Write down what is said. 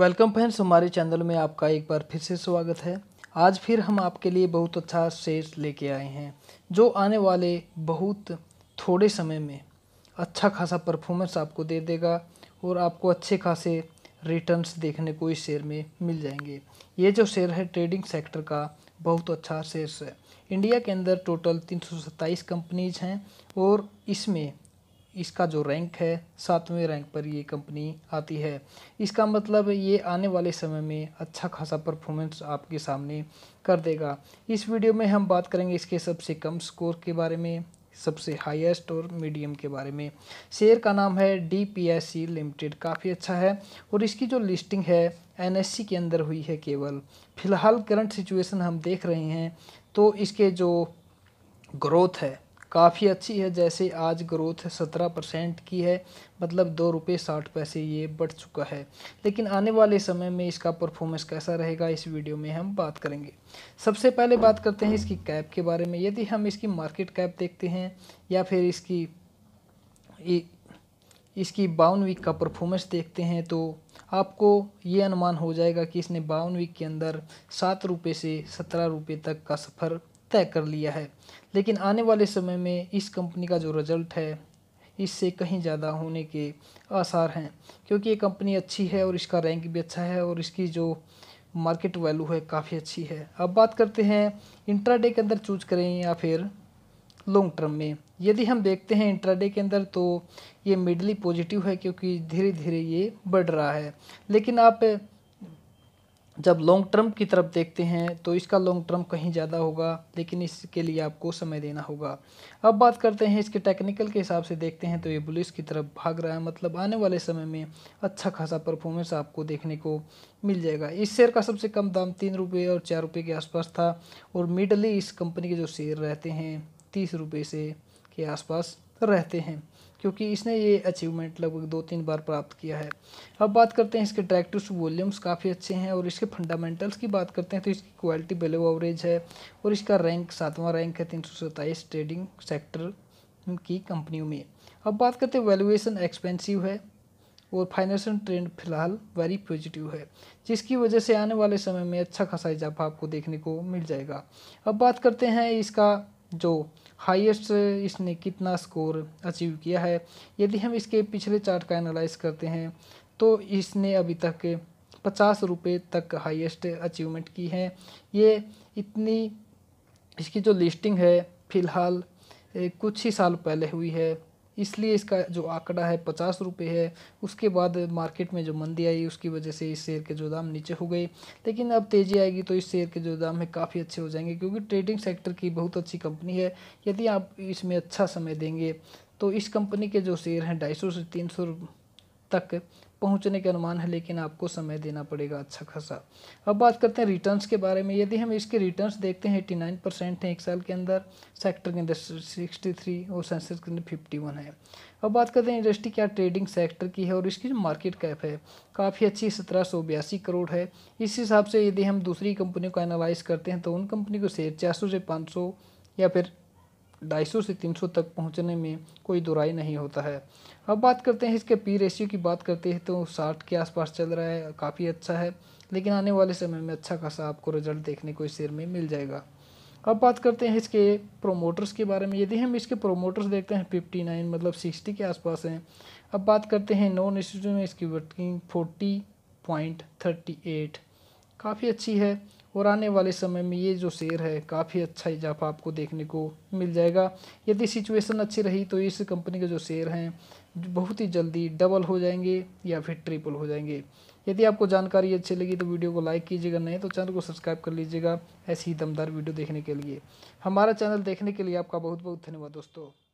welcome friends हमारे channel में आपका एक बार फिर से स्वागत है आज फिर हम आपके लिए बहुत अच्छा शेयर लेके आए हैं जो आने वाले बहुत थोड़े समय में अच्छा खासा परफॉर्मेंस आपको दे देगा और आपको अच्छे खासे रिटर्न्स देखने को इस शेयर में मिल जाएंगे ये जो शेयर है ट्रेडिंग सेक्टर का बहुत अच्छा शेयर है इंडिया के अंदर टोटल तीन कंपनीज हैं और इसमें इसका जो रैंक है सातवें रैंक पर ये कंपनी आती है इसका मतलब ये आने वाले समय में अच्छा खासा परफॉर्मेंस आपके सामने कर देगा इस वीडियो में हम बात करेंगे इसके सबसे कम स्कोर के बारे में सबसे हाईएस्ट और मीडियम के बारे में शेयर का नाम है D P S C limited काफ़ी अच्छा है और इसकी जो लिस्टिंग है एन के अंदर हुई है केवल फिलहाल करंट सिचुएसन हम देख रहे हैं तो इसके जो ग्रोथ है काफ़ी अच्छी है जैसे आज ग्रोथ सत्रह परसेंट की है मतलब दो रुपये साठ पैसे ये बढ़ चुका है लेकिन आने वाले समय में इसका परफॉर्मेंस कैसा रहेगा इस वीडियो में हम बात करेंगे सबसे पहले बात करते हैं इसकी कैप के बारे में यदि हम इसकी मार्केट कैप देखते हैं या फिर इसकी इसकी बावन वीक का परफॉर्मेंस देखते हैं तो आपको ये अनुमान हो जाएगा कि इसने बावन वीक के अंदर सात रुपये से सत्रह रुपये तक का सफ़र तय कर लिया है लेकिन आने वाले समय में इस कंपनी का जो रिज़ल्ट है इससे कहीं ज़्यादा होने के आसार हैं क्योंकि ये कंपनी अच्छी है और इसका रैंक भी अच्छा है और इसकी जो मार्केट वैल्यू है काफ़ी अच्छी है अब बात करते हैं इंट्राडे के अंदर चूज करें या फिर लॉन्ग टर्म में यदि हम देखते हैं इंट्राडे के अंदर तो ये मिडली पॉजिटिव है क्योंकि धीरे धीरे ये बढ़ रहा है लेकिन आप जब लॉन्ग टर्म की तरफ देखते हैं तो इसका लॉन्ग टर्म कहीं ज़्यादा होगा लेकिन इसके लिए आपको समय देना होगा अब बात करते हैं इसके टेक्निकल के हिसाब से देखते हैं तो ये बुलिस की तरफ भाग रहा है मतलब आने वाले समय में अच्छा खासा परफॉर्मेंस आपको देखने को मिल जाएगा इस शेयर का सबसे कम दाम तीन रुपये और चार रुपये के आसपास था और मिडली इस कंपनी के जो शेयर रहते हैं तीस रुपये से के आसपास रहते हैं क्योंकि इसने ये अचीवमेंट लगभग दो तीन बार प्राप्त किया है अब बात करते हैं इसके डायरेक्टर्स वॉल्यूम्स काफ़ी अच्छे हैं और इसके फंडामेंटल्स की बात करते हैं तो इसकी क्वालिटी बिलो एवरेज है और इसका रैंक सातवां रैंक है तीन ट्रेडिंग सेक्टर की कंपनियों में अब बात करते हैं वैल्यूएसन एक्सपेंसिव है और फाइनेंशियल ट्रेंड फिलहाल वेरी पॉजिटिव है जिसकी वजह से आने वाले समय में अच्छा खासा इजाफा आपको देखने को मिल जाएगा अब बात करते हैं इसका जो हाईएस्ट इसने कितना स्कोर अचीव किया है यदि हम इसके पिछले चार्ट का एनालाइज करते हैं तो इसने अभी तक पचास रुपये तक हाईएस्ट अचीवमेंट की है ये इतनी इसकी जो लिस्टिंग है फ़िलहाल कुछ ही साल पहले हुई है इसलिए इसका जो आंकड़ा है पचास रुपये है उसके बाद मार्केट में जो मंदी आई उसकी वजह से इस शेयर के जो दाम नीचे हो गए लेकिन अब तेज़ी आएगी तो इस शेयर के जो दाम है काफ़ी अच्छे हो जाएंगे क्योंकि ट्रेडिंग सेक्टर की बहुत अच्छी कंपनी है यदि आप इसमें अच्छा समय देंगे तो इस कंपनी के जो शेयर हैं ढाई सौ से तीन सौ तक पहुंचने के अनुमान है लेकिन आपको समय देना पड़ेगा अच्छा खासा अब बात करते हैं रिटर्न्स के बारे में यदि हम इसके रिटर्न्स देखते हैं एट्टी नाइन परसेंट हैं एक साल के अंदर सेक्टर के अंदर सिक्सटी थ्री और सेंसेस के अंदर फिफ्टी वन है अब बात करते हैं इंडस्ट्री क्या ट्रेडिंग सेक्टर की है और इसकी जो मार्केट कैप है काफ़ी अच्छी सत्रह सौ बयासी करोड़ है इस हिसाब से यदि हम दूसरी कंपनी को एनालाइज करते हैं तो उन कंपनी को शेयर चार सौ से पाँच सौ या फिर सौ से 300 तक पहुंचने में कोई दुराई नहीं होता है अब बात करते हैं इसके पी रेशियो की बात करते हैं तो साठ के आसपास चल रहा है काफ़ी अच्छा है लेकिन आने वाले समय में अच्छा खासा आपको रिजल्ट देखने को इस शेयर में मिल जाएगा अब बात करते हैं इसके प्रोमोटर्स के बारे में यदि हम इसके प्रोमोटर्स देखते हैं फिफ्टी नाइन मतलब सिक्सटी के आसपास हैं अब बात करते हैं नॉन इंस्टीट्यूट में इसकी working forty point thirty eight काफ़ी अच्छी है और आने वाले समय में ये जो शेयर है काफ़ी अच्छा इजाफा आपको देखने को मिल जाएगा यदि सिचुएशन अच्छी रही तो इस कंपनी के जो शेयर हैं बहुत ही जल्दी डबल हो जाएंगे या फिर ट्रिपल हो जाएंगे यदि आपको जानकारी अच्छी लगी तो वीडियो को लाइक कीजिएगा नहीं तो चैनल को सब्सक्राइब कर लीजिएगा ऐसी ही दमदार वीडियो देखने के लिए हमारा चैनल देखने के लिए आपका बहुत बहुत धन्यवाद दोस्तों